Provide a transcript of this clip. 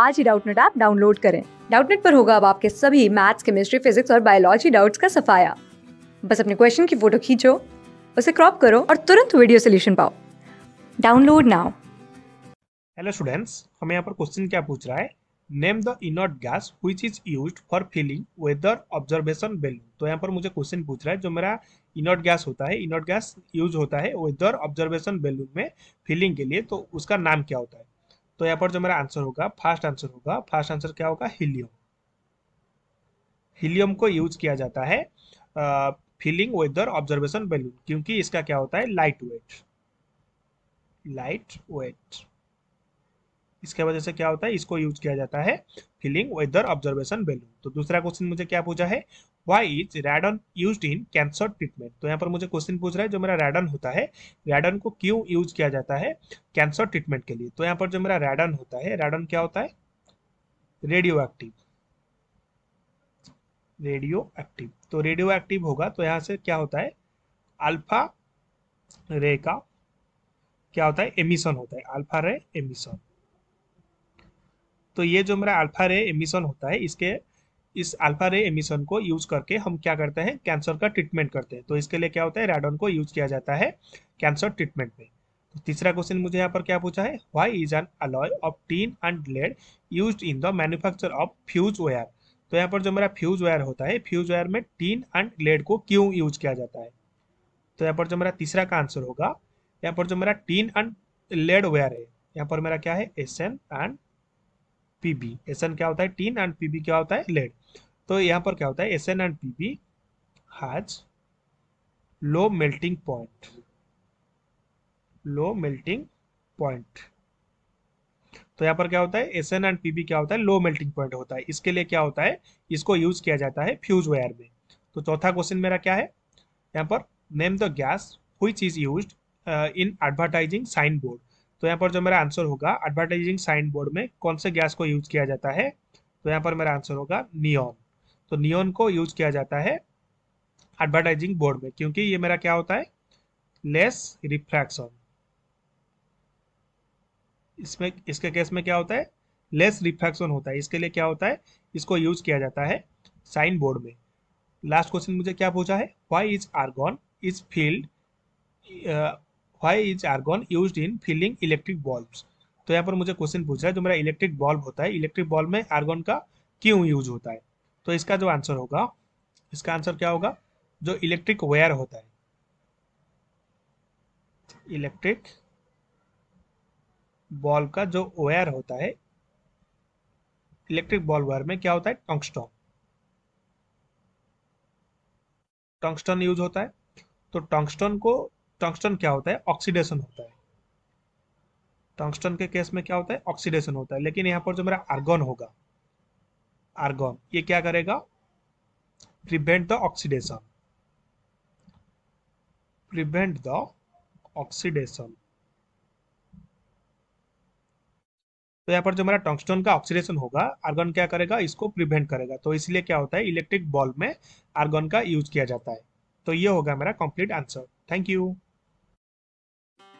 आज ही Doubtnut app download करें डाउटनेट पर होगा अब आपके सभी मैथ्स केमिस्ट्री फिजिक्स और बायोलॉजी डाउट्स का सफाया बस अपने क्वेश्चन की फोटो खींचो उसे क्रॉप करो और तुरंत वीडियो सोल्यूशन पाओ डाउनलोड नाउ हेलो स्टूडेंट्स हमें यहाँ पर क्वेश्चन क्या पूछ रहा है name the inert gas which is use for filling weather observation balloon तो यहाँ पर मुझे क्वेश्चन पूछ रहा है जो मेरा इनर्ट गैस होता है इनर्ट गैस यूज होता है वेदर ऑब्जर्वेशन बेलून में फिलिंग के लिए तो उसका नाम क्या होता है तो यहाँ पर जो मेरा आंसर होगा फास्ट आंसर होगा फास्ट आंसर क्या होगा हीलियम हीलियम को यूज किया जाता है फिलिंग वेदर ऑब्जर्वेशन बैलून क्योंकि इसका क्या होता है लाइट वेट लाइट वेट इसके वजह से क्या होता है इसको यूज किया जाता है फिलिंग वेदर ऑब्जर्वेशन बेलून तो दूसरा क्वेश्चन मुझे क्या पूछा है why is radon use in cancer treatment तो यहाँ पर मुझे क्वेश्चन पूछ रहा है जो मेरा रेडन होता है रेडन को क्यों यूज किया जाता है कैंसर ट्रीटमेंट के लिए तो यहाँ पर जो मेरा रेडन होता है रेडन क्या होता है रेडियो एक्टिव रेडियो एक्टिव तो रेडियो एक्टिव होगा तो यहाँ से क्या होता है अल्फा रे का क्या होता है एमिशन होता है अल्फा रे एमिशन तो ये जो मेरा अल्फा रे एमिशन होता है इसके इस अल्फा रे एमिशन को यूज करके हम क्या करते हैं कैंसर का ट्रीटमेंट करते हैं तो इसके लिए क्या होता है रेडॉन को यूज किया जाता है कैंसर ट्रीटमेंट में तो तीसरा क्वेश्चन मुझे यहाँ पर क्या पूछा है why is an alloy of tin and lead use in the manufacture of fuse wire तो यहाँ पर जो मेरा फ्यूज वायर होता है फ्यूज वायर में टीन एंड लेड को क्यों यूज किया जाता है तो यहाँ पर जो मेरा तीसरा का आंसर होगा यहाँ पर जो मेरा टीन एंड लेड वेयर है यहाँ पर मेरा क्या है S N and PB S क्या होता है टीन एंड पीबी क्या होता है लेड तो यहाँ पर क्या होता है S and PB has low melting point low melting point तो यहाँ पर क्या होता है एस एंड पीबी क्या होता है लो मेल्टिंग पॉइंट होता है इसके लिए क्या होता है इसको यूज किया जाता है फ्यूज वायर में तो चौथा क्वेश्चन मेरा क्या है यहाँ पर नेम द गैस हुई चीज use in advertising sign board तो यहाँ पर जो मेरा आंसर होगा एडवर्टाइजिंग साइन बोर्ड में कौन से गैस को यूज किया जाता है तो यहाँ पर मेरा आंसर होगा नियोन तो नियोन को यूज किया जाता है एडवर्टाइजिंग बोर्ड में क्योंकि ये मेरा क्या होता है लेस रिफ्रैक्शन इसमें इसके केस में क्या होता है लेस रिफ्रैक्शन होता है इसके लिए क्या होता है इसको यूज किया जाता है साइन बोर्ड में लास्ट क्वेश्चन मुझे क्या पूछा है why is argon is field why is argon use in filling electric bulb तो यहाँ पर मुझे क्वेश्चन पूछ रहा है जो मेरा इलेक्ट्रिक बल्ब होता है इलेक्ट्रिक बल्ब में आर्गोन का क्यों यूज होता है तो इसका जो आंसर होगा इसका आंसर क्या होगा जो इलेक्ट्रिक वायर होता है इलेक्ट्रिक बॉल्ब का जो वायर होता है इलेक्ट्रिक बल्ब वायर में क्या होता है टंगस्टोन टंगस्टोन यूज होता है तो टंगस्टोन को टंगस्टन क्या होता है ऑक्सीडेशन होता है टंगस्टन के केस में क्या होता है ऑक्सीडेशन होता है लेकिन यहाँ पर जो मेरा आर्गन होगा आर्गन ये क्या करेगा prevent the oxidation prevent the oxidation तो यहाँ पर जो मेरा टंगस्टन का ऑक्सीडेशन होगा आर्गन क्या करेगा इसको प्रिवेंट करेगा तो इसलिए क्या होता है इलेक्ट्रिक बल्ब में आर्गन का यूज किया जाता है तो ये होगा मेरा कंप्लीट आंसर थैंक यू